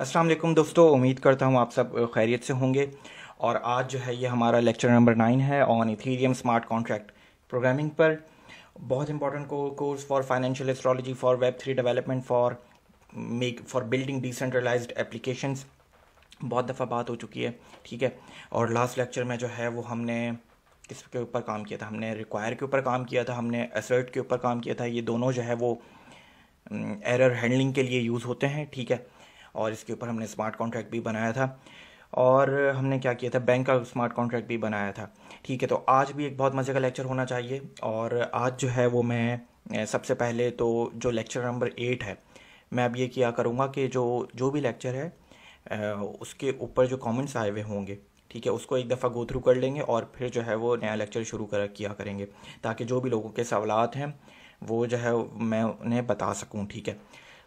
अस्सलाम वालेकुम दोस्तों उम्मीद करता हूँ आप सब खैरियत से होंगे और आज जो है ये हमारा लेक्चर नंबर नाइन है on Ethereum smart contract programming पर बहुत important course for financial astrology for web three development for make for building decentralize application बहुत दफ़ा बात हो चुकी है ठीक है और लास्ट लेक्चर में जो है वो हमने किस के ऊपर काम किया था हमने रिक्वायर के ऊपर काम किया था हमने असर्ट के ऊपर काम किया था ये दोनों जो है वो एरर mm, हैंडलिंग के लिए यूज़ होते हैं ठीक है और इसके ऊपर हमने स्मार्ट कॉन्ट्रैक्ट भी बनाया था और हमने क्या किया था बैंक का स्मार्ट कॉन्ट्रैक्ट भी बनाया था ठीक है तो आज भी एक बहुत मज़े का लेक्चर होना चाहिए और आज जो है वो मैं सबसे पहले तो जो लेक्चर नंबर एट है मैं अब ये किया करूँगा कि जो जो भी लेक्चर है उसके ऊपर जो कमेंट्स आए हुए होंगे ठीक है उसको एक दफ़ा गो थ्रू कर लेंगे और फिर जो है वो नया लेक्चर शुरू कर किया करेंगे ताकि जो भी लोगों के सवालत हैं वो जो है मैं उन्हें बता सकूँ ठीक है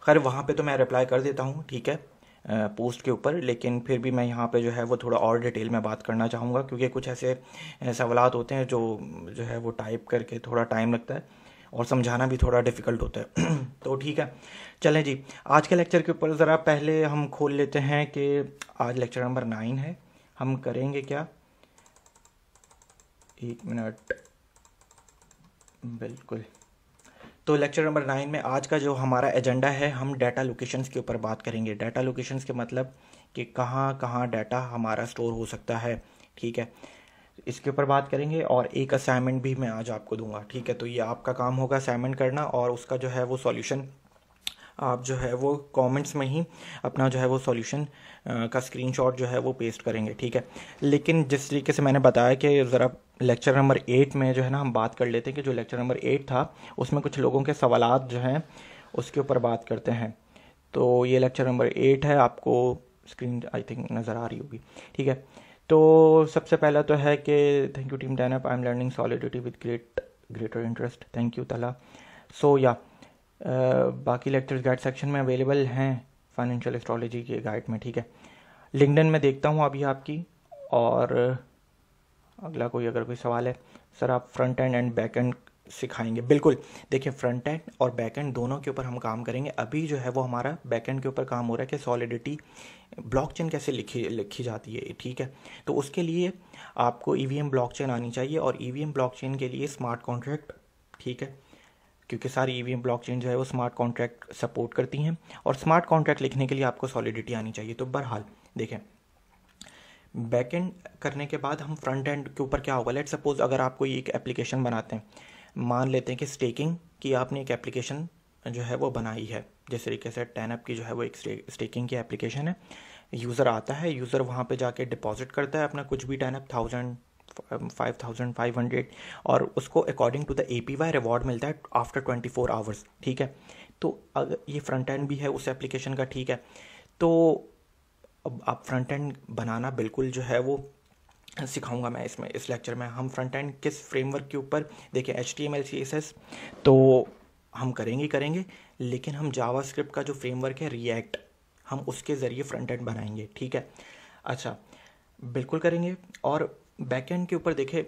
खैर वहाँ पे तो मैं रिप्लाई कर देता हूँ ठीक है पोस्ट के ऊपर लेकिन फिर भी मैं यहाँ पे जो है वो थोड़ा और डिटेल में बात करना चाहूँगा क्योंकि कुछ ऐसे सवाल होते हैं जो जो है वो टाइप करके थोड़ा टाइम लगता है और समझाना भी थोड़ा डिफ़िकल्ट होता है तो ठीक है चलें जी आज के लेक्चर के ऊपर ज़रा पहले हम खोल लेते हैं कि आज लेक्चर नंबर नाइन है हम करेंगे क्या एक मिनट बिल्कुल तो लेक्चर नंबर नाइन में आज का जो हमारा एजेंडा है हम डाटा लोकेशंस के ऊपर बात करेंगे डाटा लोकेशंस के मतलब कि कहाँ कहाँ डाटा हमारा स्टोर हो सकता है ठीक है इसके ऊपर बात करेंगे और एक असाइनमेंट भी मैं आज आपको दूंगा ठीक है तो ये आपका काम होगा असाइनमेंट करना और उसका जो है वो सॉल्यूशन आप जो है वो कमेंट्स में ही अपना जो है वो सॉल्यूशन का स्क्रीनशॉट जो है वो पेस्ट करेंगे ठीक है लेकिन जिस तरीके से मैंने बताया कि ज़रा लेक्चर नंबर एट में जो है ना हम बात कर लेते हैं कि जो लेक्चर नंबर एट था उसमें कुछ लोगों के सवाल जो हैं उसके ऊपर बात करते हैं तो ये लेक्चर नंबर एट है आपको स्क्रीन आई थिंक नज़र आ रही होगी ठीक है तो सबसे पहला तो है कि थैंक यू टीम डैनप I am learning Solidity with great greater interest thank you तला सो या बाकी लेक्चर्स गाइड सेक्शन में अवेलेबल हैं फाइनेंशियल एस्ट्रोलॉजी के गाइड में ठीक है लिंकडन में देखता हूँ अभी आपकी और अगला कोई अगर कोई सवाल है सर आप front end end back end सिखाएंगे बिल्कुल देखिए फ्रंट एंड और बैक एंड दोनों के ऊपर हम काम करेंगे अभी जो है वो हमारा बैक एंड के ऊपर काम हो रहा है कि सॉलिडिटी ब्लॉकचेन कैसे लिखी लिखी जाती है ठीक है तो उसके लिए आपको ई वी एम ब्लॉकचेन आनी चाहिए और ई वी एम ब्लॉकचेन के लिए स्मार्ट कॉन्ट्रैक्ट ठीक है क्योंकि सारी ई e ब्लॉकचेन जो है वो स्मार्ट कॉन्ट्रैक्ट सपोर्ट करती हैं और स्मार्ट कॉन्ट्रैक्ट लिखने के लिए आपको सॉलिडिटी आनी चाहिए तो बहरहाल देखें बैक एंड करने के बाद हम फ्रंट एंड के ऊपर क्या होगा लेट सपोज अगर आप कोई एक एप्लीकेशन बनाते हैं मान लेते हैं कि स्टेकिंग की आपने एक एप्लीकेशन जो है वो बनाई है जिस तरीके से टैनअप की जो है वो एक स्टेकिंग की एप्लीकेशन है यूज़र आता है यूज़र वहाँ पे जाके डिपॉजिट करता है अपना कुछ भी ten up thousand five thousand five hundred और उसको according to the A P Y reward मिलता है आफ्टर ट्वेंटी फोर आवर्स ठीक है तो अगर ये फ्रंट एंड भी है उस एप्लीकेशन का ठीक है तो अब आप फ्रंट एंड बनाना बिल्कुल जो है वो सिखाऊंगा मैं इसमें इस लेक्चर में हम फ्रंट एंड किस फ्रेमवर्क के ऊपर देखिए H T M L C S S तो हम करेंगे करेंगे लेकिन हम जावा स्क्रिप्ट का जो फ्रेमवर्क है रिएक्ट हम उसके ज़रिए फ्रंट एंड बनाएंगे ठीक है अच्छा बिल्कुल करेंगे और बैकएंड के ऊपर देखें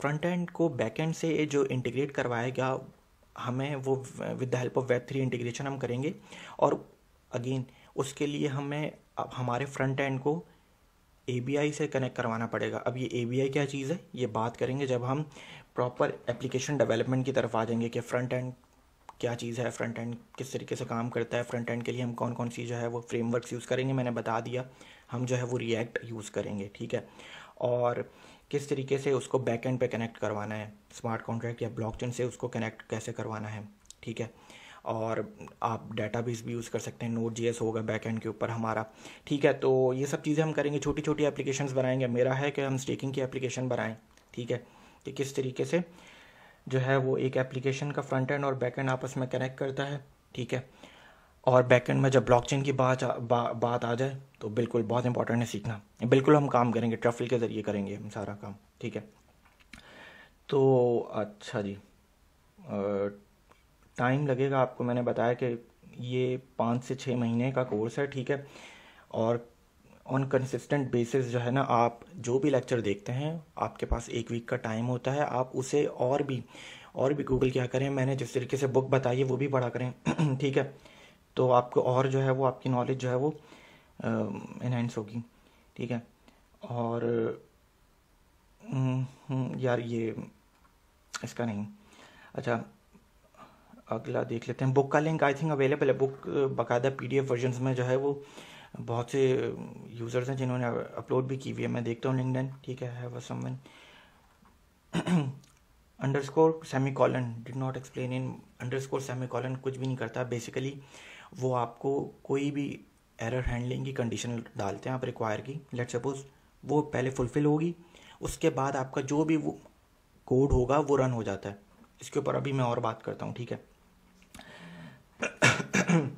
फ्रंट एंड को बैकएंड से जो इंटीग्रेट करवाएगा हमें वो with the help of web three integration हम करेंगे और अगेन उसके लिए हमें अब हमारे फ्रंट एंड को ए से कनेक्ट करवाना पड़ेगा अब ये ए क्या चीज़ है ये बात करेंगे जब हम प्रॉपर एप्लीकेशन डेवलपमेंट की तरफ आ जाएंगे कि फ्रंट एंड क्या चीज़ है फ्रंट एंड किस तरीके से काम करता है फ्रंट एंड के लिए हम कौन कौन सी जो है वो फ्रेमवर्क्स यूज़ करेंगे मैंने बता दिया हम जो है वो रिएक्ट यूज़ करेंगे ठीक है और किस तरीके से उसको बैक एंड पे कनेक्ट करवाना है स्मार्ट कॉन्ट्रैक्ट या ब्लॉकचेन से उसको कनेक्ट कैसे करवाना है ठीक है और आप डेटाबेस भी यूज़ कर सकते हैं नोट एस होगा बैक एंड के ऊपर हमारा ठीक है तो ये सब चीज़ें हम करेंगे छोटी छोटी एप्लीकेशन बनाएंगे मेरा है कि हम स्टेकिंग की एप्लीकेशन बनाएं ठीक है कि किस तरीके से जो है वो एक एप्लीकेशन का फ्रंट एंड और बैक एंड आपस में कनेक्ट करता है ठीक है और बैकेंड में जब ब्लॉकचेन की बात बा, बात आ जाए तो बिल्कुल बहुत इंपॉर्टेंट है सीखना बिल्कुल हम काम करेंगे ट्रफल के ज़रिए करेंगे हम सारा काम ठीक है तो अच्छा जी टाइम लगेगा आपको मैंने बताया कि ये पाँच से छः महीने का कोर्स है ठीक है और ऑन कंसिस्टेंट बेसिस जो है ना आप जो भी लेक्चर देखते हैं आपके पास एक वीक का टाइम होता है आप उसे और भी और भी गूगल क्या करें मैंने जिस तरीके से बुक बताई है वो भी पढ़ा करें ठीक है तो आपको और जो है वो आपकी नॉलेज जो है वो इनहेंस होगी ठीक है और हम्म, हम्म, यार ये इसका नहीं अच्छा अगला देख लेते हैं बुक का लिंक आई थिंक अवेलेबल है बुक बाकायदा पी डी वर्जन में जो है वो बहुत से यूज़र्स हैं जिन्होंने अपलोड भी की हुई है मैं देखता हूँ लिंकडन ठीक है समन underscore semicolon did not explain in underscore semicolon कुछ भी नहीं करता बेसिकली वो आपको कोई भी एरर हैंडलिंग की कंडीशन डालते हैं आप रिक्वायर की लेट सपोज वो पहले फुलफ़िल होगी उसके बाद आपका जो भी वो कोड होगा वो रन हो जाता है इसके ऊपर अभी मैं और बात करता हूँ ठीक है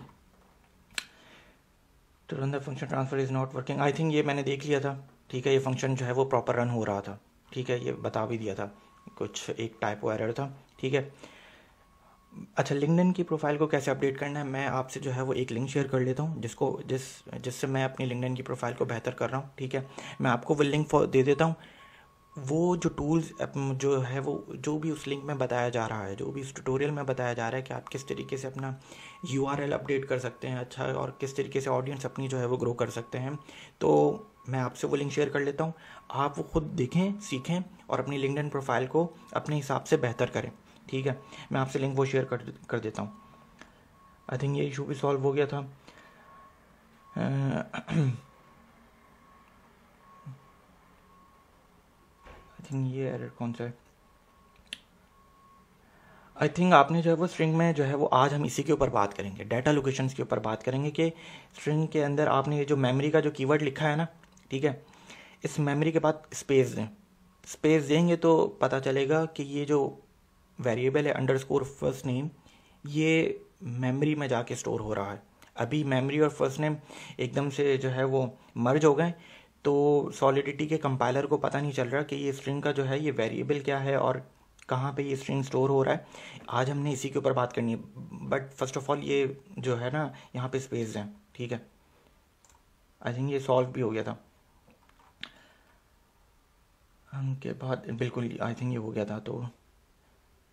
तो run the function transfer is not working I think ये मैंने देख लिया था ठीक है ये फंक्शन जो है वो प्रॉपर रन हो रहा था ठीक है ये बता भी दिया था कुछ एक टाइप वो एरर था ठीक है अच्छा लिंकडिन की प्रोफाइल को कैसे अपडेट करना है मैं आपसे जो है वो एक लिंक शेयर कर लेता हूँ जिसको जिस जिससे मैं अपनी लिंकडिन की प्रोफाइल को बेहतर कर रहा हूँ ठीक है मैं आपको वो लिंक दे देता हूँ वो जो टूल्स जो है वो जो भी उस लिंक में बताया जा रहा है जो भी उस ट्यूटोरियल में बताया जा रहा है कि आप किस तरीके से अपना यू अपडेट कर सकते हैं अच्छा और किस तरीके से ऑडियंस अपनी जो है वो ग्रो कर सकते हैं तो मैं आपसे वो लिंक शेयर कर लेता हूँ आप वो खुद देखें सीखें और अपनी लिंकडन प्रोफाइल को अपने हिसाब से बेहतर करें ठीक है मैं आपसे लिंक वो शेयर कर कर देता हूँ आई थिंक ये इशू भी सॉल्व हो गया था आई uh, थिंक ये एरर कौन सा है आई थिंक आपने जो है वो स्ट्रिंग में जो है वो आज हम इसी के ऊपर बात करेंगे डाटा लोकेशंस के ऊपर बात करेंगे कि स्ट्रिंग के अंदर आपने ये जो मेमोरी का जो कीवर्ड लिखा है ना ठीक है इस मेमोरी के बाद स्पेस दें स्पेस देंगे तो पता चलेगा कि ये जो वेरिएबल है अंडर स्कोर फर्स्ट नेम ये मेमोरी में जाके स्टोर हो रहा है अभी मेमोरी और फर्स्ट नेम एकदम से जो है वो मर्ज हो गए तो सॉलिडिटी के कंपाइलर को पता नहीं चल रहा कि ये स्ट्रिंग का जो है ये वेरिएबल क्या है और कहाँ पे ये स्ट्रिंग स्टोर हो रहा है आज हमने इसी के ऊपर बात करनी है बट फर्स्ट ऑफ ऑल ये जो है ना यहाँ पे स्पेस है ठीक है आई थिंक ये सॉल्व भी हो गया था के बाद बिल्कुल आई थिंक ये हो गया था तो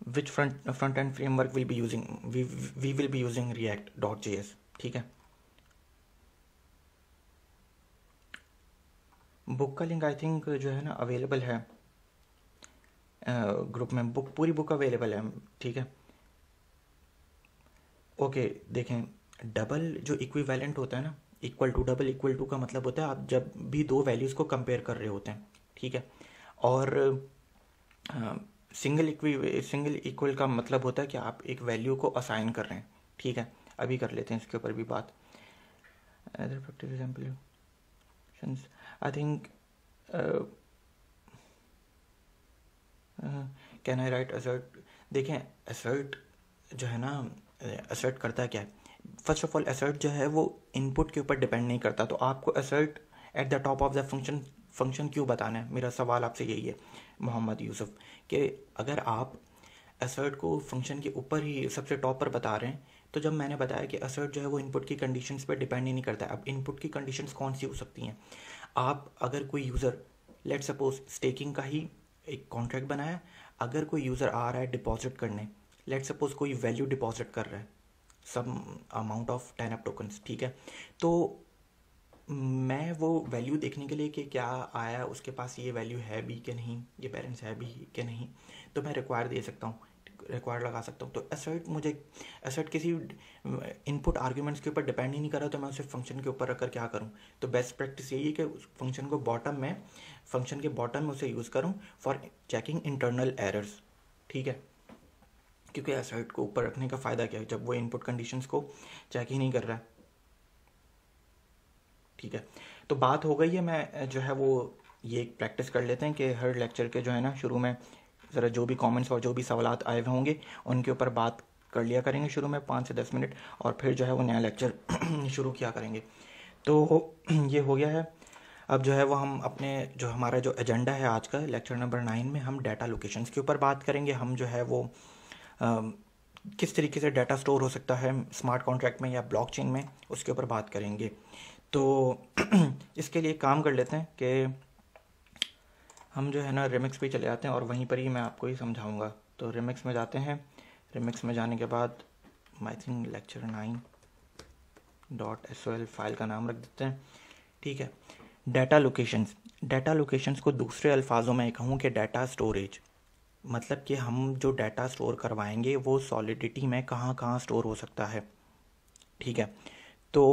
which front uh, front end framework will be using we we will be using react.js ठीक है बुक का लिंक आई थिंक जो है ना अवेलेबल है ग्रुप uh, में बुक पूरी बुक अवेलेबल है ठीक है ओके okay, देखें डबल जो इक्विवेलेंट होता है ना equal to double equal to का मतलब होता है आप जब भी दो वैल्यूज़ को कंपेयर कर रहे होते हैं ठीक है और uh, single equi single equal का मतलब होता है कि आप एक वैल्यू को असाइन कर रहे हैं ठीक है अभी कर लेते हैं इसके ऊपर भी बात other factor example I think can I write assert देखें असर्ट जो है ना असर्ट करता क्या है फर्स्ट ऑफ ऑल असर्ट जो है वो इनपुट के ऊपर डिपेंड नहीं करता तो आपको assert at the top of the function function क्यों बताना है मेरा सवाल आपसे यही है मोहम्मद यूसुफ कि अगर आप असर्ट को फंक्शन के ऊपर ही सबसे टॉप पर बता रहे हैं तो जब मैंने बताया कि असर्ट जो है वो इनपुट की कंडीशंस पर डिपेंड ही नहीं करता है अब इनपुट की कंडीशंस कौन सी हो सकती हैं आप अगर कोई यूज़र लेट सपोज स्टेकिंग का ही एक कॉन्ट्रैक्ट बनाया अगर कोई यूज़र आ रहा है डिपॉजिट करने लेट सपोज कोई वैल्यू डिपॉजिट कर रहा है some amount of ten up tokens ठीक है तो मैं वो वैल्यू देखने के लिए कि क्या आया उसके पास ये वैल्यू है भी कि नहीं ये पेरेंट्स है भी कि नहीं तो मैं रिक्वायर दे सकता हूँ रिक्वायर लगा सकता हूँ तो एसर्ट मुझे एसर्ट किसी इनपुट आर्ग्यूमेंट्स के ऊपर डिपेंड ही नहीं कर रहा तो मैं उसे फंक्शन के ऊपर रखकर क्या करूँ तो बेस्ट प्रैक्टिस यही है कि उस फंक्शन को बॉटम में फंक्शन के बॉटम में उसे यूज़ करूँ फॉर चेकिंग इंटरनल एरर्स ठीक है क्योंकि एसर्ट को ऊपर रखने का फ़ायदा क्या है जब वो इनपुट कंडीशंस को चेक ही नहीं कर रहा है ठीक है तो बात हो गई है मैं जो है वो ये प्रैक्टिस कर लेते हैं कि हर लेक्चर के जो है ना शुरू में ज़रा जो भी कमेंट्स और जो भी सवाल आए हुए होंगे उनके ऊपर बात कर लिया करेंगे शुरू में पाँच से दस मिनट और फिर जो है वो नया लेक्चर शुरू किया करेंगे तो ये हो गया है अब जो है वो हम अपने जो हमारा जो एजेंडा है आज का लेक्चर नंबर नाइन में हम डाटा लोकेशंस के ऊपर बात करेंगे हम जो है वो आ, किस तरीके से डाटा स्टोर हो सकता है स्मार्ट कॉन्ट्रैक्ट में या ब्लॉकचेन में उसके ऊपर बात करेंगे तो इसके लिए काम कर लेते हैं कि हम जो है ना रिमिक्स पे चले जाते हैं और वहीं पर ही मैं आपको ही समझाऊंगा तो रिमिक्स में जाते हैं रिमिक्स में जाने के बाद I think lecture nine dot S L file का नाम रख देते हैं ठीक है डाटा लोकेशंस डाटा लोकेशंस को दूसरे अल्फाजों में कहूँ कि डाटा स्टोरेज मतलब कि हम जो डाटा स्टोर करवाएंगे वो सॉलिडिटी में कहाँ कहाँ स्टोर हो सकता है ठीक है तो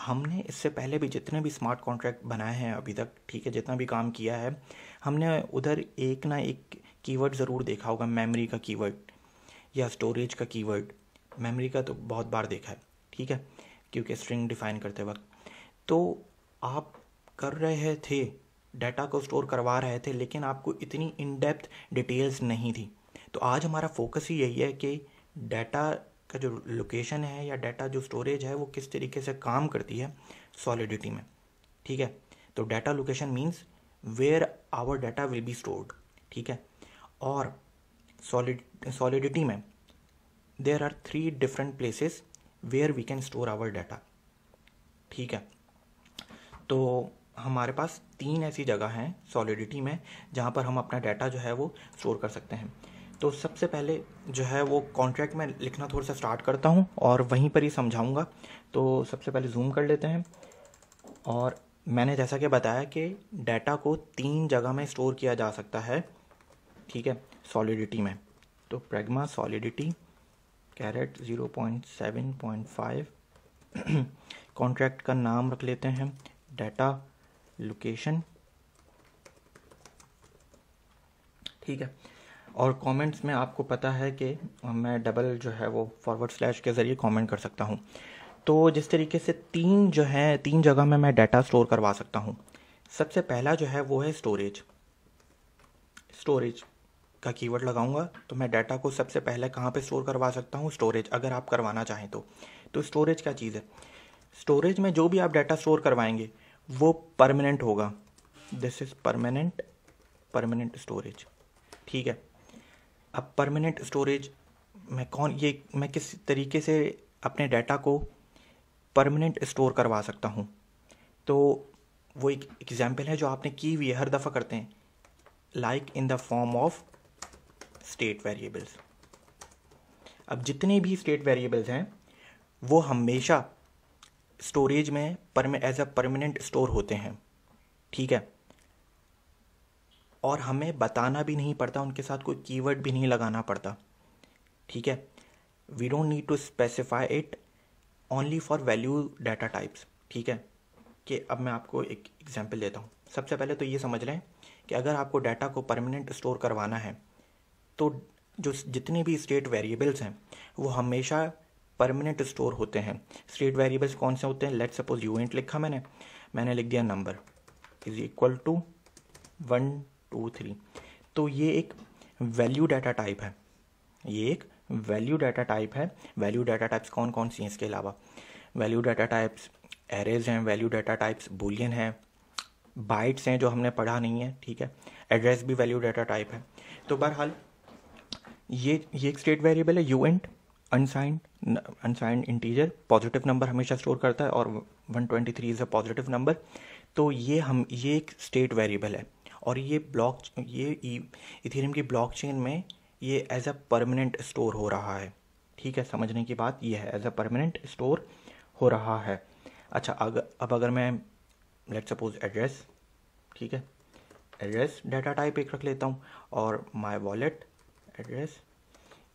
हमने इससे पहले भी जितने भी स्मार्ट कॉन्ट्रैक्ट बनाए हैं अभी तक ठीक है जितना भी काम किया है हमने उधर एक ना एक कीवर्ड ज़रूर देखा होगा मेमोरी का कीवर्ड या स्टोरेज का कीवर्ड मेमोरी का तो बहुत बार देखा है ठीक है क्योंकि स्ट्रिंग डिफाइन करते वक्त तो आप कर रहे थे डाटा को स्टोर करवा रहे थे लेकिन आपको इतनी इन डेप्थ डिटेल्स नहीं थी तो आज हमारा फोकस ही यही है कि डाटा इसका जो लोकेशन है या डाटा जो स्टोरेज है वो किस तरीके से काम करती है सॉलिडिटी में ठीक है तो data location means where our data will be stored ठीक है और सॉलिड सॉलिडिटी में there are three different places where we can store our data ठीक है तो हमारे पास तीन ऐसी जगह हैं सॉलिडिटी में जहाँ पर हम अपना डाटा जो है वो स्टोर कर सकते हैं तो सबसे पहले जो है वो कॉन्ट्रैक्ट में लिखना थोड़ा सा स्टार्ट करता हूँ और वहीं पर ही समझाऊँगा तो सबसे पहले जूम कर लेते हैं और मैंने जैसा कि बताया कि डाटा को तीन जगह में स्टोर किया जा सकता है ठीक है सॉलिडिटी में तो pragma solidity caret zero point seven point five contract का नाम रख लेते हैं डाटा लोकेशन ठीक है और कमेंट्स में आपको पता है कि मैं डबल जो है वो फॉरवर्ड स्लैश के ज़रिए कमेंट कर सकता हूँ तो जिस तरीके से तीन जो है तीन जगह में मैं डाटा स्टोर करवा सकता हूँ सबसे पहला जो है वो है स्टोरेज स्टोरेज का कीवर्ड लगाऊंगा तो मैं डाटा को सबसे पहले कहाँ पे स्टोर करवा सकता हूँ स्टोरेज अगर आप करवाना चाहें तो तो स्टोरेज क्या चीज़ है स्टोरेज में जो भी आप डाटा स्टोर करवाएंगे वो परमानेंट होगा this is permanent permanent storage ठीक है अब परमानेंट स्टोरेज मैं कौन ये मैं किस तरीके से अपने डाटा को परमानेंट स्टोर करवा सकता हूँ तो वो एक एग्ज़ाम्पल है जो आपने की हुई है हर दफ़ा करते हैं like in the form of state variables अब जितने भी स्टेट वेरिएबल्स हैं वो हमेशा स्टोरेज में परमे एज अ परमानेंट स्टोर होते हैं ठीक है और हमें बताना भी नहीं पड़ता उनके साथ कोई कीवर्ड भी नहीं लगाना पड़ता ठीक है we don't need to specify it only for value data types ठीक है कि अब मैं आपको एक एग्जाम्पल देता हूँ सबसे पहले तो ये समझ लें कि अगर आपको डाटा को परमानेंट स्टोर करवाना है तो जो जितने भी स्टेट वेरिएबल्स हैं वो हमेशा परमानेंट स्टोर होते हैं स्टेट वेरिएबल्स कौन से होते हैं लेट सपोज यूएंट लिखा मैंने मैंने लिख दिया number is equal to one two three तो ये एक वैल्यू डाटा टाइप है ये एक वैल्यू डाटा टाइप है वैल्यू डाटा टाइप्स कौन कौन सी हैं इसके अलावा वैल्यू डाटा टाइप्स एरेज हैं वैल्यू डाटा टाइप्स बुलियन हैं बाइट्स हैं जो हमने पढ़ा नहीं है ठीक है एड्रेस भी वैल्यू डाटा टाइप है तो बहरहाल ये ये एक स्टेट वेरिएबल है U int unsigned unsigned integer positive number हमेशा स्टोर करता है और 123 इज़ अ पॉजिटिव नंबर तो ये हम ये एक स्टेट वेरिएबल है और ये ब्लॉक ये इथेरियम e, की ब्लॉकचेन में ये एज अ परमानेंट स्टोर हो रहा है ठीक है समझने की बात ये है एज अ परमानेंट स्टोर हो रहा है अच्छा अगर अब अगर मैं लेट सपोज एड्रेस ठीक है एड्रेस डाटा टाइप एक रख लेता हूँ और my wallet address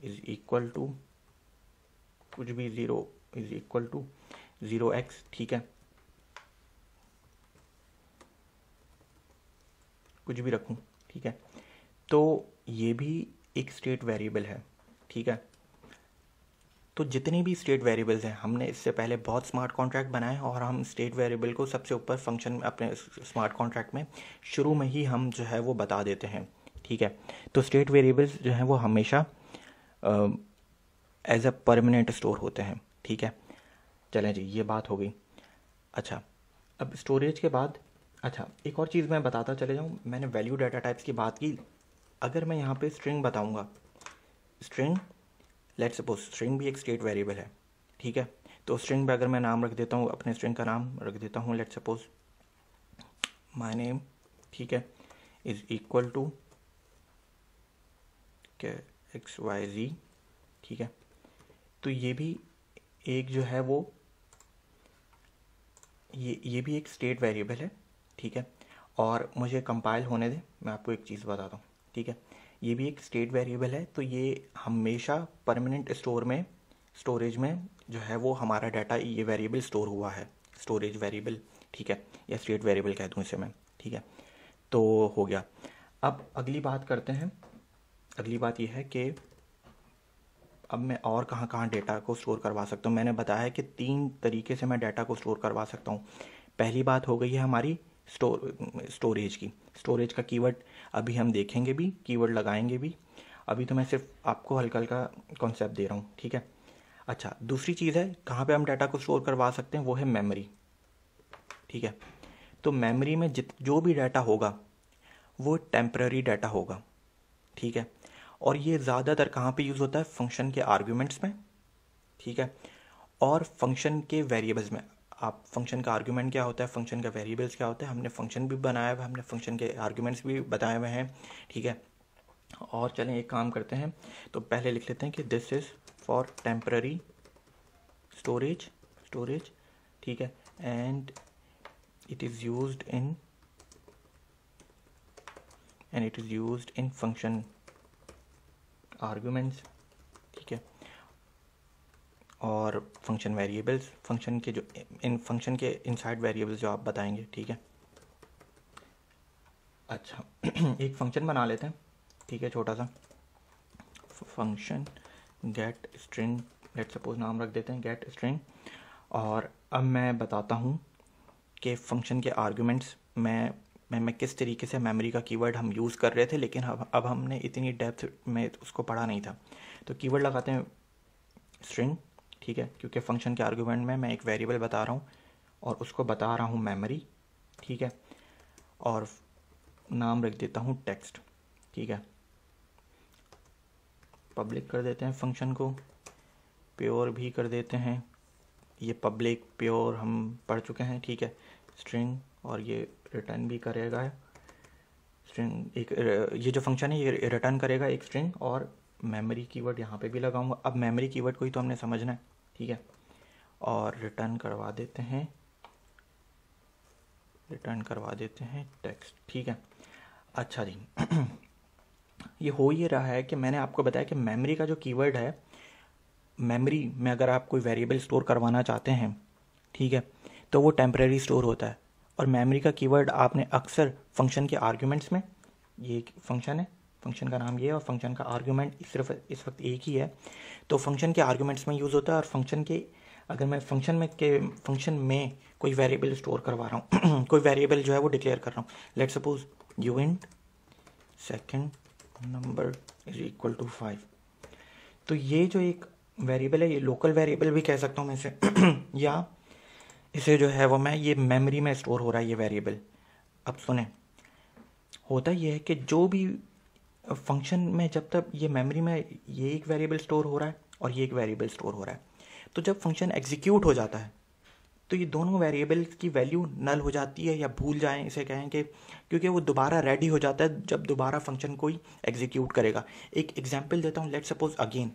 is equal to कुछ भी zero is equal to zero X ठीक है कुछ भी रखूँ ठीक है तो ये भी एक स्टेट वेरिएबल है ठीक है तो जितने भी स्टेट वेरिएबल्स हैं हमने इससे पहले बहुत स्मार्ट कॉन्ट्रैक्ट बनाए और हम स्टेट वेरिएबल को सबसे ऊपर फंक्शन में अपने स्मार्ट कॉन्ट्रैक्ट में शुरू में ही हम जो है वो बता देते हैं ठीक है तो स्टेट वेरिएबल्स जो हैं वो हमेशा एज अ परमानेंट स्टोर होते हैं ठीक है चलें जी ये बात हो गई अच्छा अब स्टोरेज के बाद अच्छा एक और चीज़ मैं बताता चले जाऊँ मैंने वैल्यू डाटा टाइप्स की बात की अगर मैं यहाँ पे स्ट्रिंग बताऊँगा स्ट्रिंग लेट सपोज स्ट्रिंग भी एक स्टेट वेरिएबल है ठीक है तो स्ट्रिंग पे अगर मैं नाम रख देता हूँ अपने स्ट्रिंग का नाम रख देता हूँ लेट सपोज माय नेम ठीक है is equal to X Y Z ठीक है तो ये भी एक जो है वो ये ये भी एक स्टेट वेरिएबल है ठीक है और मुझे कंपाइल होने दें मैं आपको एक चीज़ बताता हूँ ठीक है ये भी एक स्टेट वेरिएबल है तो ये हमेशा परमानेंट स्टोर में स्टोरेज में जो है वो हमारा डाटा ये वेरिएबल स्टोर हुआ है स्टोरेज वेरिएबल ठीक है या स्टेट वेरिएबल कह दूँ इसे मैं ठीक है तो हो गया अब अगली बात करते हैं अगली बात यह है कि अब मैं और कहाँ कहाँ डेटा को स्टोर करवा सकता हूँ मैंने बताया कि तीन तरीके से मैं डाटा को स्टोर करवा सकता हूँ पहली बात हो गई है हमारी स्टोर स्टोरेज की स्टोरेज का कीवर्ड अभी हम देखेंगे भी कीवर्ड लगाएंगे भी अभी तो मैं सिर्फ आपको हल्का हल्का कॉन्सेप्ट दे रहा हूँ ठीक है अच्छा दूसरी चीज़ है कहाँ पे हम डाटा को स्टोर करवा सकते हैं वो है मेमोरी ठीक है तो मेमोरी में जित जो भी डाटा होगा वो टेम्प्ररी डाटा होगा ठीक है और ये ज़्यादातर कहाँ पे यूज़ होता है फंक्शन के आर्ग्यूमेंट्स में ठीक है और फंक्शन के वेरिएबल्स में आप फंक्शन का आर्ग्यूमेंट क्या होता है फंक्शन का वेरिएबल्स क्या होता है हमने फंक्शन भी बनाया हुआ है हमने फंक्शन के आर्ग्यूमेंट्स भी बताए हुए हैं ठीक है और चलें एक काम करते हैं तो पहले लिख लेते हैं कि this is for temporary storage storage ठीक है and it is use in and it is use in function arguments और फंक्शन वेरिएबल्स फंक्शन के जो इन फंक्शन के इनसाइड वेरिएबल्स जो आप बताएंगे ठीक है अच्छा एक फंक्शन बना लेते हैं ठीक है छोटा सा function get string get suppose नाम रख देते हैं गेट स्ट्रिंग और अब मैं बताता हूँ कि फंक्शन के आर्ग्यूमेंट्स मैं मैं मैं किस तरीके से मेमोरी का कीवर्ड हम यूज़ कर रहे थे लेकिन अब अब हमने इतनी डेप्थ में उसको पढ़ा नहीं था तो कीवर्ड लगाते हैं स्ट्रिंग ठीक है क्योंकि फंक्शन के आर्ग्यूमेंट में मैं एक वेरिएबल बता रहा हूँ और उसको बता रहा हूँ मेमोरी ठीक है और नाम रख देता हूँ टेक्स्ट ठीक है पब्लिक कर देते हैं फंक्शन को प्योर भी कर देते हैं ये पब्लिक प्योर हम पढ़ चुके हैं ठीक है स्ट्रिंग और ये रिटर्न भी करेगा स्ट्रिंग एक ये जो फंक्शन है ये रिटर्न करेगा एक स्ट्रिंग और मेमोरी कीवर्ड यहाँ पे भी लगाऊंगा अब मेमोरी कीवर्ड को ही तो हमने समझना है ठीक है और रिटर्न करवा देते हैं रिटर्न करवा देते हैं टेक्स्ट ठीक है अच्छा जी ये हो ये रहा है कि मैंने आपको बताया कि मेमोरी का जो कीवर्ड है मेमोरी में अगर आप कोई वेरिएबल स्टोर करवाना चाहते हैं ठीक है तो वो टेम्प्रेरी स्टोर होता है और मेमोरी का कीवर्ड आपने अक्सर फंक्शन के आर्ग्यूमेंट्स में ये फंक्शन है फंक्शन का नाम ये है और फंक्शन का आर्ग्यूमेंट सिर्फ इस वक्त एक ही है तो फंक्शन के आर्ग्यूमेंट्स में यूज़ होता है और फंक्शन के अगर मैं फंक्शन में के फंक्शन में कोई वेरिएबल स्टोर करवा रहा हूँ कोई वेरिएबल जो है वो डिक्लेयर कर रहा हूँ let suppose U int second number is equal to five तो ये जो एक वेरिएबल है ये लोकल वेरिएबल भी कह सकता हूँ मैं इसे या इसे जो है वो मैं ये मेमोरी में स्टोर हो रहा है ये वेरिएबल अब सुने होता यह है कि जो भी फंक्शन में जब तक ये मेमोरी में ये एक वेरिएबल स्टोर हो रहा है और ये एक वेरिएबल स्टोर हो रहा है तो जब फंक्शन एग्जीक्यूट हो जाता है तो ये दोनों वेरिएबल की वैल्यू नल हो जाती है या भूल जाएं इसे कहें कि क्योंकि वो दोबारा रेडी हो जाता है जब दोबारा फंक्शन कोई एग्जीक्यूट करेगा एक एग्जाम्पल देता हूँ लेट सपोज अगेन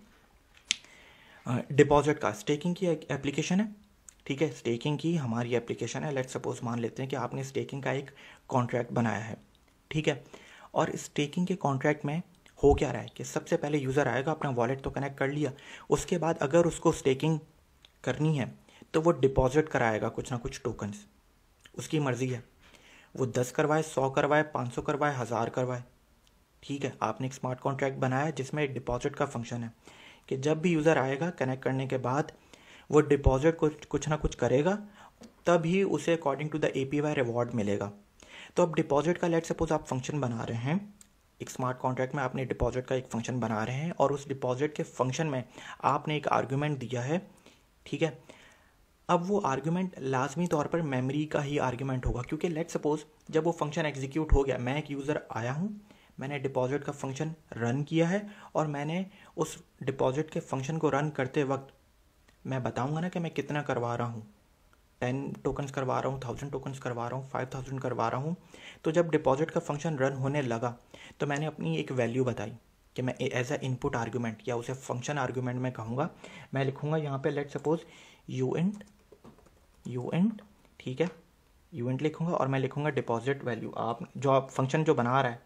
डिपॉजिट का स्टेकिंग की एप्लीकेशन है ठीक है स्टेकिंग की हमारी एप्लीकेशन है लेट सपोज मान लेते हैं कि आपने स्टेकिंग का एक कॉन्ट्रैक्ट बनाया है ठीक है और स्टेकिंग के कॉन्ट्रैक्ट में हो क्या रहा है कि सबसे पहले यूज़र आएगा अपना वॉलेट तो कनेक्ट कर लिया उसके बाद अगर उसको स्टेकिंग करनी है तो वो डिपॉजिट कराएगा कुछ ना कुछ टोकन्स उसकी मर्ज़ी है वो दस करवाए सौ करवाए पाँच सौ करवाए हज़ार करवाए ठीक है आपने एक स्मार्ट कॉन्ट्रैक्ट बनाया जिसमें एक डिपॉजिट का फंक्शन है कि जब भी यूज़र आएगा कनेक्ट करने के बाद वो डिपॉजिट कुछ कुछ ना कुछ करेगा तभी उसे according to the A P Y reward मिलेगा तो अब डिपॉजिट का लेट सपोज आप फंक्शन बना रहे हैं एक स्मार्ट कॉन्ट्रैक्ट में आपने डिपॉजिट का एक फंक्शन बना रहे हैं और उस डिपॉजिट के फंक्शन में आपने एक आर्ग्यूमेंट दिया है ठीक है अब वो आर्ग्यूमेंट लाजमी तौर पर मेमोरी का ही आर्ग्यूमेंट होगा क्योंकि लेट सपोज जब वो फंक्शन एग्जीक्यूट हो गया मैं एक यूज़र आया हूँ मैंने डिपॉजिट का फंक्शन रन किया है और मैंने उस डिपॉजिट के फंक्शन को रन करते वक्त मैं बताऊँगा ना कि मैं कितना करवा रहा हूँ टेन टोकन्स करवा रहा हूँ थाउजेंड टोकन्स करवा रहा हूँ फाइव थाउजेंड करवा रहा हूँ तो जब डिपॉजिट का फंक्शन रन होने लगा तो मैंने अपनी एक वैल्यू बताई कि मैं एज अ इनपुट आर्ग्यूमेंट या उसे फंक्शन आर्ग्यूमेंट में कहूँगा मैं लिखूँगा यहाँ पे let suppose U int U int ठीक है यू एंड लिखूँगा और मैं लिखूँगा डिपॉजिट वैल्यू आप जो आप फंक्शन जो बना रहा है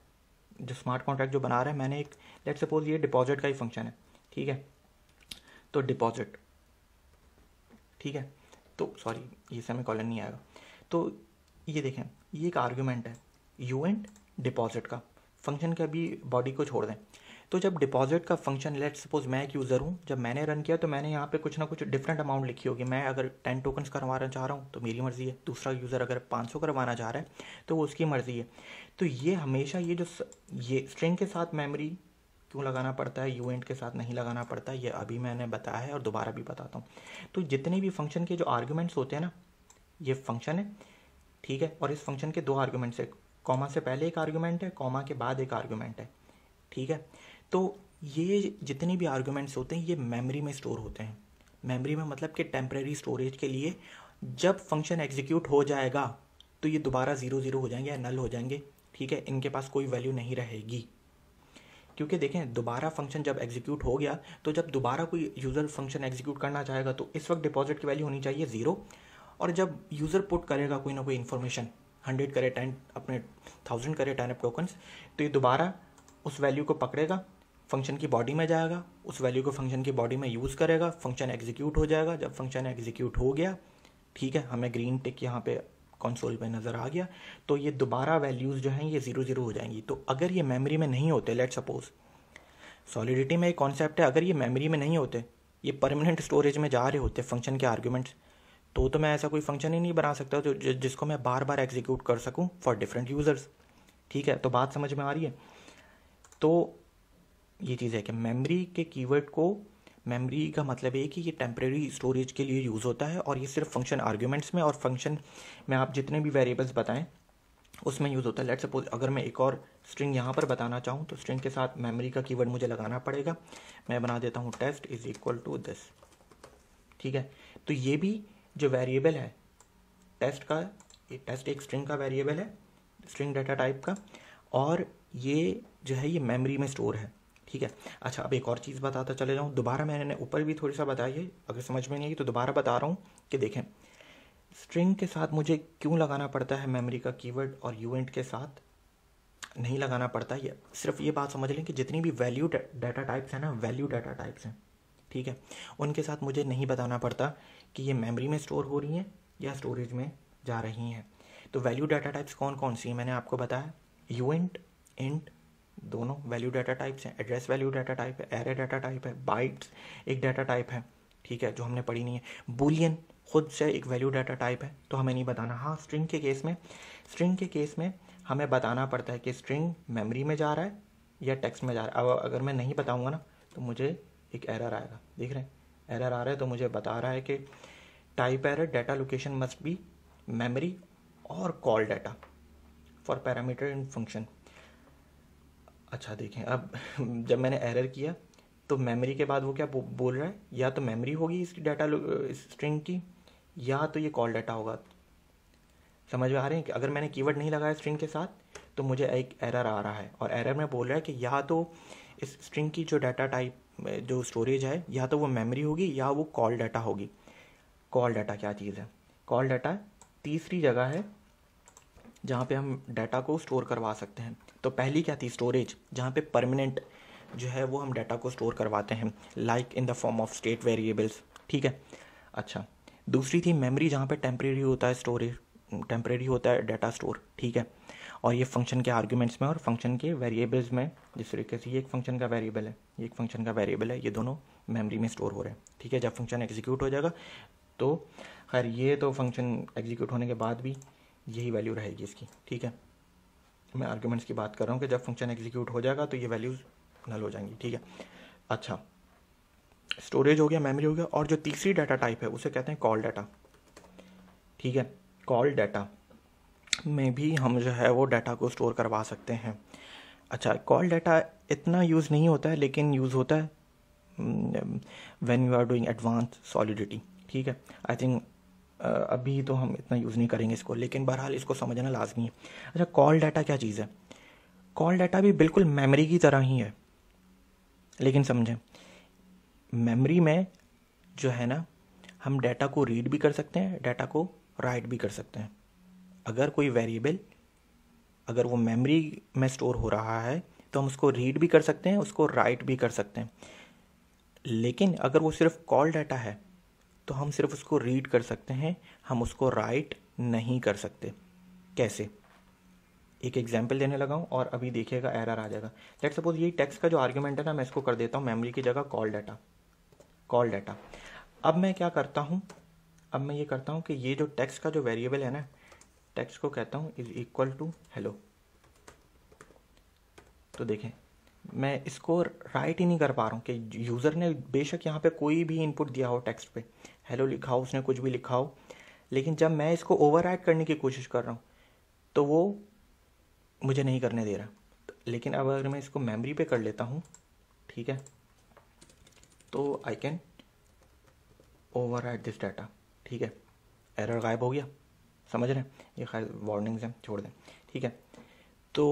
जो स्मार्ट कॉन्ट्रैक्ट जो बना रहा है मैंने एक लेट सपोज ये डिपॉजिट का ही फंक्शन है ठीक है तो डिपॉजिट ठीक है तो सॉरी ये समय कॉलन नहीं आएगा तो ये देखें ये एक आर्ग्यूमेंट है यू एंड डिपॉजिट का फंक्शन के अभी बॉडी को छोड़ दें तो जब डिपॉजिट का फंक्शन लेट सपोज मैं एक यूज़र हूँ जब मैंने रन किया तो मैंने यहाँ पे कुछ ना कुछ डिफरेंट अमाउंट लिखी होगी मैं अगर टेन टोकन्स करवाना चाह रहा हूँ तो मेरी मर्ज़ी है दूसरा यूज़र अगर पाँच सौ करवाना चाह रहा है तो वो उसकी मर्ज़ी है तो ये हमेशा ये जो ये स्ट्रिंग के साथ मेमोरी क्यों लगाना पड़ता है यू एंड के साथ नहीं लगाना पड़ता ये अभी मैंने बताया है और दोबारा भी बताता हूँ तो जितने भी फंक्शन के जो आर्ग्यूमेंट्स होते हैं ना ये फंक्शन है ठीक है और इस फंक्शन के दो आर्ग्यूमेंट्स है कॉमा से पहले एक आर्ग्यूमेंट है कॉमा के बाद एक आर्ग्यूमेंट है ठीक है तो ये जितने भी आर्ग्यूमेंट्स होते हैं ये मेमोरी में स्टोर होते हैं मेमोरी में मतलब कि टेम्प्रेरी स्टोरेज के लिए जब फंक्शन एग्जीक्यूट हो जाएगा तो ये दोबारा ज़ीरो ज़ीरो हो जाएंगे या नल हो जाएंगे ठीक है इनके पास कोई वैल्यू नहीं रहेगी क्योंकि देखें दोबारा फंक्शन जब एग्जीक्यूट हो गया तो जब दोबारा कोई यूज़र फंक्शन एग्जीक्यूट करना चाहेगा तो इस वक्त डिपॉजिट की वैल्यू होनी चाहिए ज़ीरो और जब यूज़र पुट करेगा कोई ना कोई इन्फॉर्मेशन हंड्रेड करे टेन अपने थाउजेंड करे टेन अप टोकन्स तो ये दोबारा उस वैल्यू को पकड़ेगा फंक्शन की बॉडी में जाएगा उस वैल्यू को फंक्शन की बॉडी में यूज़ करेगा फंक्शन एग्जीक्यूट हो जाएगा जब फंक्शन एग्जीक्यूट हो गया ठीक है हमें ग्रीन टिक यहाँ पे कंसोल पे नज़र आ गया तो ये दोबारा वैल्यूज़ जो हैं ये ज़ीरो ज़ीरो हो जाएंगी तो अगर ये मेमोरी में नहीं होते लेट सपोज़ सॉलिडिटी में एक कॉन्सेप्ट है अगर ये मेमोरी में नहीं होते ये परमानेंट स्टोरेज में जा रहे होते फंक्शन के आर्ग्यूमेंट्स तो तो मैं ऐसा कोई फंक्शन ही नहीं बना सकता जो जि, जिसको मैं बार बार एग्जीक्यूट कर सकूँ फॉर डिफरेंट यूज़र्स ठीक है तो बात समझ में आ रही है तो ये चीज़ है कि मेमरी के कीवर्ड को मेमोरी का मतलब ये कि ये टेम्प्रेरी स्टोरेज के लिए यूज़ होता है और ये सिर्फ फंक्शन आर्ग्यूमेंट्स में और फंक्शन में आप जितने भी वेरिएबल्स बताएं उसमें यूज़ होता है लेट सपोज अगर मैं एक और स्ट्रिंग यहाँ पर बताना चाहूँ तो स्ट्रिंग के साथ मेमोरी का कीवर्ड मुझे लगाना पड़ेगा मैं बना देता हूँ test is equal to this ठीक है तो ये भी जो वेरिएबल है टेस्ट का ये टेस्ट एक स्ट्रिंग का वेरिएबल है स्ट्रिंग डाटा टाइप का और ये जो है ये मेमोरी में स्टोर है ठीक है अच्छा अब एक और चीज़ बताता चले जाऊँ दोबारा मैंने ऊपर भी थोड़ी सा बताई है अगर समझ में नहीं आई तो दोबारा बता रहा हूँ कि देखें स्ट्रिंग के साथ मुझे क्यों लगाना पड़ता है मेमोरी का कीवर्ड और यूएंट के साथ नहीं लगाना पड़ता ये सिर्फ ये बात समझ लें कि जितनी भी वैल्यू डाटा टाइप्स हैं ना वैल्यू डाटा टाइप्स हैं ठीक है उनके साथ मुझे नहीं बताना पड़ता कि ये मेमोरी में स्टोर हो रही हैं या स्टोरेज में जा रही हैं तो वैल्यू डाटा टाइप्स कौन कौन सी हैं मैंने आपको बताया यू इंट दोनों वैल्यू डाटा टाइप्स हैं एड्रेस वैल्यू डाटा टाइप है एरे डाटा टाइप है बाइट्स एक डाटा टाइप है ठीक है जो हमने पढ़ी नहीं है बुलियन खुद से एक वैल्यू डाटा टाइप है तो हमें नहीं बताना हाँ स्ट्रिंग के केस में स्ट्रिंग के केस में हमें बताना पड़ता है कि स्ट्रिंग मेमोरी में जा रहा है या टेक्स्ट में जा रहा है अब अगर मैं नहीं बताऊंगा ना तो मुझे एक एरर आएगा देख रहे हैं एरर आ रहा है तो मुझे बता रहा है कि type error data location must be memory और call data for parameter in function अच्छा देखें अब जब मैंने एरर किया तो मेमोरी के बाद वो क्या बो, बोल रहा है या तो मेमोरी होगी इस डाटा स्ट्रिंग की या तो ये कॉल डाटा होगा समझ में आ रहे हैं कि अगर मैंने कीवर्ड नहीं लगाया स्ट्रिंग के साथ तो मुझे एक एरर आ रहा है और एरर में बोल रहा है कि या तो इस स्ट्रिंग की जो डाटा टाइप जो स्टोरेज है या तो वो मेमोरी होगी या वो कॉल डाटा होगी कॉल डाटा क्या चीज़ है कॉल डाटा तीसरी जगह है जहाँ पे हम डाटा को स्टोर करवा सकते हैं तो पहली क्या थी स्टोरेज जहाँ पे परमानेंट जो है वो हम डाटा को स्टोर करवाते हैं like in the form of state variables ठीक है अच्छा दूसरी थी मेमोरी जहाँ पे टेम्प्रेरी होता है स्टोरेज टेम्प्रेरी होता है डाटा स्टोर ठीक है और ये फंक्शन के आर्ग्यूमेंट्स में और फंक्शन के वेरिएबल्स में जिस तरीके से ये एक फंक्शन का वेरिएबल है ये एक फंक्शन का वेरिएबल है ये दोनों मेमोरी में स्टोर हो रहे हैं ठीक है जब फंक्शन एग्जीक्यूट हो जाएगा तो खैर ये तो फंक्शन एग्जीक्यूट होने के बाद भी यही वैल्यू रहेगी इसकी ठीक है मैं आर्ग्यूमेंट्स की बात कर रहा हूँ कि जब फंक्शन एग्जीक्यूट हो जाएगा तो ये वैल्यूज़ नल हो जाएंगी ठीक है अच्छा स्टोरेज हो गया मेमोरी हो गया और जो तीसरी डाटा टाइप है उसे कहते हैं कॉल डाटा ठीक है कॉल डाटा में भी हम जो है वो डाटा को स्टोर करवा सकते हैं अच्छा कॉल डाटा इतना यूज़ नहीं होता है लेकिन यूज़ होता है when you are doing advance solidity ठीक है आई थिंक अभी तो हम इतना यूज़ नहीं करेंगे इसको लेकिन बहरहाल इसको समझना लाजमी है अच्छा कॉल डाटा क्या चीज़ है कॉल डाटा भी बिल्कुल मेमोरी की तरह ही है लेकिन समझें मेमोरी में जो है ना हम डाटा को रीड भी कर सकते हैं डाटा को राइट भी कर सकते हैं अगर कोई वेरिएबल अगर वो मेमोरी में स्टोर हो रहा है तो हम उसको रीड भी कर सकते हैं उसको राइट भी कर सकते हैं लेकिन अगर वो सिर्फ कॉल डाटा है तो हम सिर्फ उसको रीड कर सकते हैं हम उसको राइट नहीं कर सकते कैसे एक एग्जाम्पल देने लगा हूँ और अभी देखिएगा एरर आ जाएगा लेट सपोज ये टेक्स्ट का जो आर्ग्यूमेंट है ना मैं इसको कर देता हूँ मेमोरी की जगह कॉल डाटा कॉल डाटा अब मैं क्या करता हूँ अब मैं ये करता हूँ कि ये जो टेक्स्ट का जो वेरिएबल है ना टेक्स्ट को कहता हूँ इज इक्वल टू हेलो तो देखें मैं इसको राइट ही नहीं कर पा रहा हूँ कि यूज़र ने बेशक यहाँ पे कोई भी इनपुट दिया हो टेक्स्ट पे हेलो लिखा हो उसने कुछ भी लिखा हो लेकिन जब मैं इसको ओवर करने की कोशिश कर रहा हूँ तो वो मुझे नहीं करने दे रहा लेकिन अब अगर मैं इसको मेमोरी पे कर लेता हूँ ठीक है तो I can over this data ठीक है एरर गायब हो गया समझ रहे हैं ये खैर वार्निंग्स हैं छोड़ दें ठीक है तो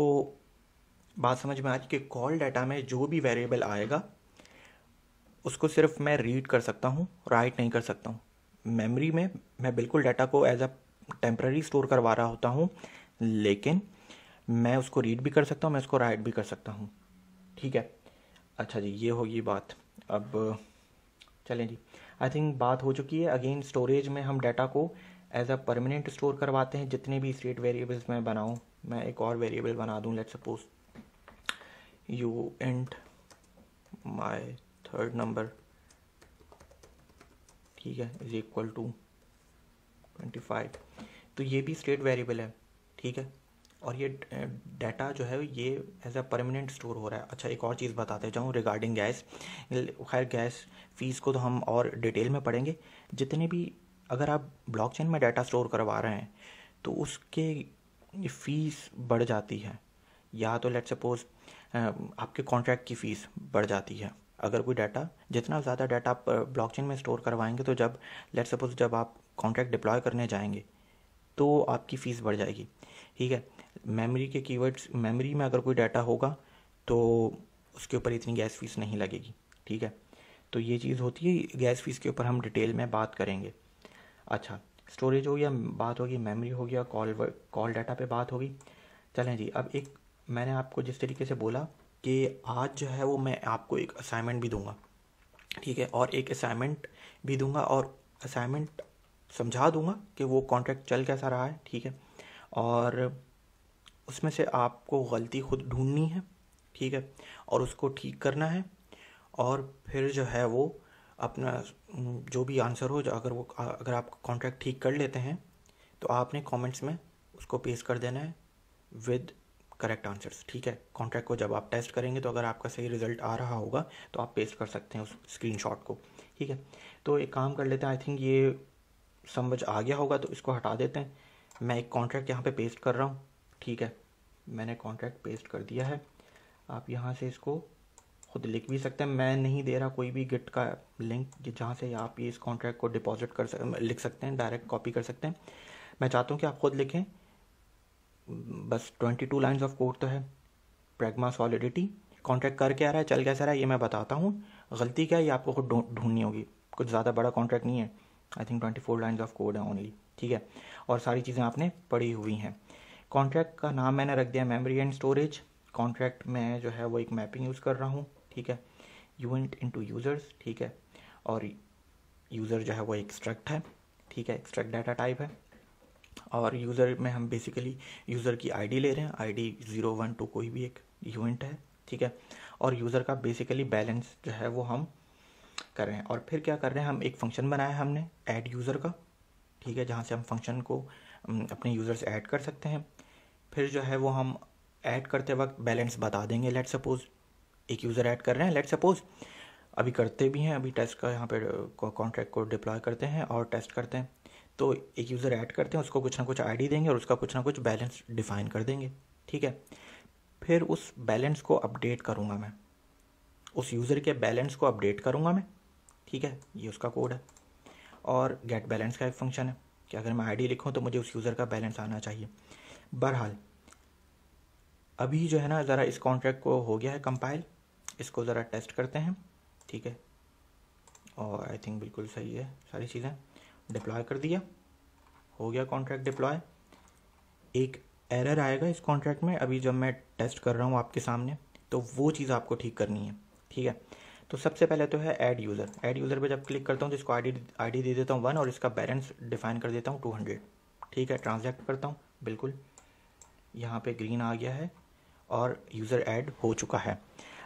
बात समझ में आ रही कि कॉल डाटा में जो भी वेरिएबल आएगा उसको सिर्फ मैं रीड कर सकता हूँ राइट नहीं कर सकता हूँ मेमोरी में मैं बिल्कुल डाटा को एज अ टेम्प्ररी स्टोर करवा रहा होता हूँ लेकिन मैं उसको रीड भी कर सकता हूँ मैं उसको राइट भी कर सकता हूँ ठीक है अच्छा जी ये होगी बात अब चलें जी आई थिंक बात हो चुकी है अगेन स्टोरेज में हम डाटा को एज अ परमानेंट स्टोर करवाते हैं जितने भी स्टेट वेरिएबल्स मैं बनाऊँ मैं एक और वेरिएबल बना दूँ let suppose U int my third number ठीक है is equal to twenty five तो ये भी स्टेट वेरिएबल है ठीक है और ये डाटा जो है ये एज अ परमानेंट स्टोर हो रहा है अच्छा एक और चीज़ बताते जाऊँ रिगार्डिंग गैस खैर गैस फीस को तो हम और डिटेल में पढ़ेंगे जितने भी अगर आप ब्लॉकचेन में डाटा स्टोर करवा रहे हैं तो उसके फ़ीस बढ़ जाती है या तो लेट सपोज आपके कॉन्ट्रैक्ट की फ़ीस बढ़ जाती है अगर कोई डाटा जितना ज़्यादा डाटा आप ब्लॉकचेन में स्टोर करवाएंगे तो जब लेट सपोज जब आप कॉन्ट्रैक्ट डिप्लॉय करने जाएंगे तो आपकी फ़ीस बढ़ जाएगी ठीक है मेमोरी के कीवर्ड्स मेमोरी में अगर कोई डाटा होगा तो उसके ऊपर इतनी गैस फीस नहीं लगेगी ठीक है तो ये चीज़ होती है गैस फीस के ऊपर हम डिटेल में बात करेंगे अच्छा स्टोरेज हो गया बात होगी मेमोरी हो गया कॉल कॉल डाटा पे बात होगी चलें जी अब एक मैंने आपको जिस तरीके से बोला कि आज जो है वो मैं आपको एक असाइनमेंट भी दूंगा ठीक है और एक असाइनमेंट भी दूंगा और असाइनमेंट समझा दूंगा कि वो कॉन्ट्रैक्ट चल कैसा रहा है ठीक है और उसमें से आपको गलती खुद ढूंढनी है ठीक है और उसको ठीक करना है और फिर जो है वो अपना जो भी आंसर हो अगर वो अगर आप कॉन्ट्रैक्ट ठीक कर लेते हैं तो आपने कमेंट्स में उसको पेश कर देना है विद करेक्ट आंसर्स ठीक है कॉन्ट्रैक्ट को जब आप टेस्ट करेंगे तो अगर आपका सही रिजल्ट आ रहा होगा तो आप पेस्ट कर सकते हैं उस स्क्रीन को ठीक है तो एक काम कर लेते हैं आई थिंक ये समझ आ गया होगा तो इसको हटा देते हैं मैं एक कॉन्ट्रैक्ट यहाँ पे पेस्ट कर रहा हूँ ठीक है मैंने कॉन्ट्रैक्ट पेस्ट कर दिया है आप यहाँ से इसको खुद लिख भी सकते हैं मैं नहीं दे रहा कोई भी गिट का लिंक जहाँ से आप ये इस कॉन्ट्रैक्ट को डिपॉजिट कर सक लिख सकते हैं डायरेक्ट कॉपी कर सकते हैं मैं चाहता हूँ कि आप खुद लिखें बस twenty two lines of code तो है प्रेगमा सॉलिडिटी कॉन्ट्रैक्ट करके आ रहा है चल कैसे रहा है ये मैं बताता हूँ गलती क्या है ये आपको खुद ढूंढनी होगी कुछ ज़्यादा बड़ा कॉन्ट्रैक्ट नहीं है I think twenty four lines of code है ओनली ठीक है और सारी चीज़ें आपने पढ़ी हुई हैं कॉन्ट्रैक्ट का नाम मैंने रख दिया मेमोरी एंड स्टोरेज कॉन्ट्रैक्ट में जो है वो एक मैपिंग यूज़ कर रहा हूँ ठीक है यूनिट टू यूज़र्स ठीक है और यूज़र जो है वो एक्स्ट्रैक्ट है ठीक है एक्स्ट्रैक्ट डाटा टाइप है और यूज़र में हम बेसिकली यूज़र की आईडी ले रहे हैं आईडी ज़ीरो वन टू कोई भी एक इवेंट है ठीक है और यूज़र का बेसिकली बैलेंस जो है वो हम कर रहे हैं और फिर क्या कर रहे हैं हम एक फंक्शन बनाया हमने ऐड यूज़र का ठीक है जहाँ से हम फंक्शन को अपने यूज़र्स ऐड कर सकते हैं फिर जो है वो हम ऐड करते वक्त बैलेंस बता देंगे लेट सपोज़ एक यूज़र ऐड कर रहे हैं लेट सपोज़ अभी करते भी हैं अभी टेस्ट का यहाँ पे कॉन्ट्रैक्ट को डिप्लॉय करते हैं और टेस्ट करते हैं तो एक यूज़र ऐड करते हैं उसको कुछ ना कुछ आईडी देंगे और उसका कुछ ना कुछ बैलेंस डिफाइन कर देंगे ठीक है फिर उस बैलेंस को अपडेट करूँगा मैं उस यूज़र के बैलेंस को अपडेट करूँगा मैं ठीक है ये उसका कोड है और गेट बैलेंस का एक फंक्शन है कि अगर मैं आईडी लिखूँ तो मुझे उस यूज़र का बैलेंस आना चाहिए बहरहाल अभी जो है ना ज़रा इस कॉन्ट्रैक्ट को हो गया है कंपाइल इसको ज़रा टेस्ट करते हैं ठीक है और आई थिंक बिल्कुल सही है सारी चीज़ें डिप्लॉय कर दिया हो गया कॉन्ट्रैक्ट डिप्लॉय एक एरर आएगा इस कॉन्ट्रैक्ट में अभी जब मैं टेस्ट कर रहा हूँ आपके सामने तो वो चीज़ आपको ठीक करनी है ठीक है तो सबसे पहले तो है ऐड यूज़र ऐड यूज़र पे जब क्लिक करता हूँ तो इसको आई डी दे देता हूँ वन और इसका बैलेंस डिफाइन कर देता हूँ टू हंड्रेड ठीक है ट्रांजैक्ट करता हूँ बिल्कुल यहाँ पे ग्रीन आ गया है और यूज़र ऐड हो चुका है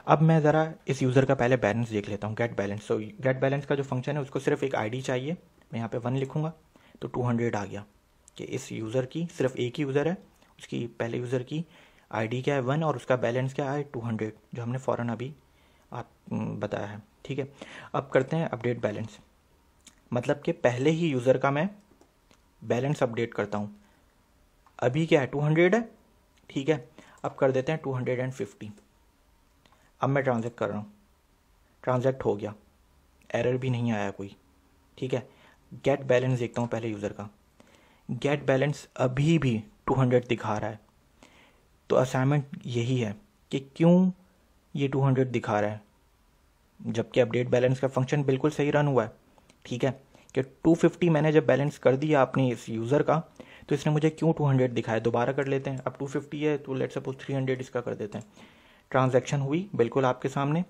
अब मैं ज़रा इस यूज़र का पहले बैलेंस देख लेता हूँ get balance so get balance का जो फंक्शन है उसको सिर्फ एक आईडी चाहिए मैं यहाँ पे वन लिखूँगा तो टू हंड्रेड आ गया कि इस यूज़र की सिर्फ एक ही यूज़र है उसकी पहले यूज़र की आईडी क्या है वन और उसका बैलेंस क्या है टू हंड्रेड जो हमने फ़ौरन अभी आप बताया है ठीक है अब करते हैं अपडेट बैलेंस मतलब कि पहले ही यूज़र का मैं बैलेंस अपडेट करता हूँ अभी क्या है टू हंड्रेड है ठीक है अब कर देते हैं टू हंड्रेड एंड फिफ्टी अब मैं ट्रांजेक्ट कर रहा हूँ ट्रांजेक्ट हो गया एरर भी नहीं आया कोई ठीक है गेट बैलेंस देखता हूँ पहले यूज़र का गेट बैलेंस अभी भी 200 दिखा रहा है तो असाइनमेंट यही है कि क्यों ये 200 दिखा रहा है जबकि अपडेट बैलेंस का फंक्शन बिल्कुल सही रन हुआ है ठीक है कि 250 मैंने जब बैलेंस कर दिया आपने इस यूज़र का तो इसने मुझे क्यों 200 दिखाया दोबारा कर लेते हैं अब 250 है तो लेट सपोज 300 इसका कर देते हैं ट्रांजैक्शन हुई बिल्कुल आपके सामने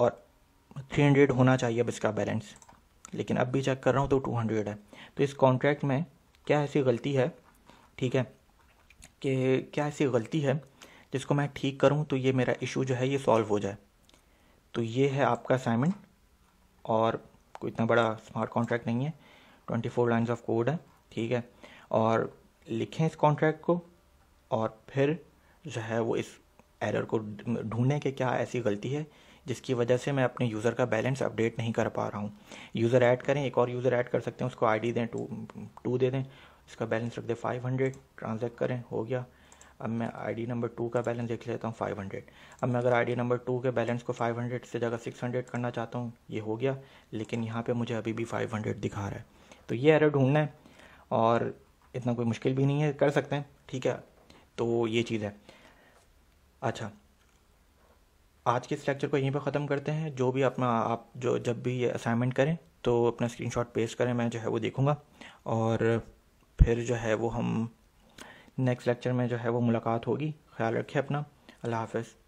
और 300 होना चाहिए अब इसका बैलेंस लेकिन अब भी चेक कर रहा हूँ तो टू हंड्रेड है तो इस कॉन्ट्रैक्ट में क्या ऐसी गलती है ठीक है कि क्या ऐसी गलती है जिसको मैं ठीक करूँ तो ये मेरा इशू जो है ये सॉल्व हो जाए तो ये है आपका असाइनमेंट और कोई इतना बड़ा स्मार्ट कॉन्ट्रैक्ट नहीं है twenty four lines of code है ठीक है और लिखें इस कॉन्ट्रैक्ट को और फिर जो है वो इस एरर को ढूंढें कि क्या ऐसी गलती है जिसकी वजह से मैं अपने यूज़र का बैलेंस अपडेट नहीं कर पा रहा हूँ यूज़र ऐड करें एक और यूज़र ऐड कर सकते हैं उसको आईडी दें टू टू दे दें इसका बैलेंस रख दें फाइव हंड्रेड ट्रांजेक्ट करें हो गया अब मैं आईडी नंबर टू का बैलेंस देख लेता हूँ फाइव हंड्रेड अब मैं अगर आईडी नंबर टू के बैलेंस को फाइव हंड्रेड से जगह सिक्स हंड्रेड करना चाहता हूँ ये हो गया लेकिन यहाँ पर मुझे अभी भी फाइव हंड्रेड दिखा रहा है तो ये एरर ढूंढना है और इतना कोई मुश्किल भी नहीं है कर सकते हैं ठीक है तो ये चीज़ है अच्छा आज के इस लेक्चर को यहीं पर ख़त्म करते हैं जो भी अपना आप जो जब भी ये असाइनमेंट करें तो अपना स्क्रीनशॉट पेस्ट करें मैं जो है वो देखूँगा और फिर जो है वो हम नेक्स्ट लेक्चर में जो है वो मुलाकात होगी ख्याल रखें अपना अल्लाह हाफिज़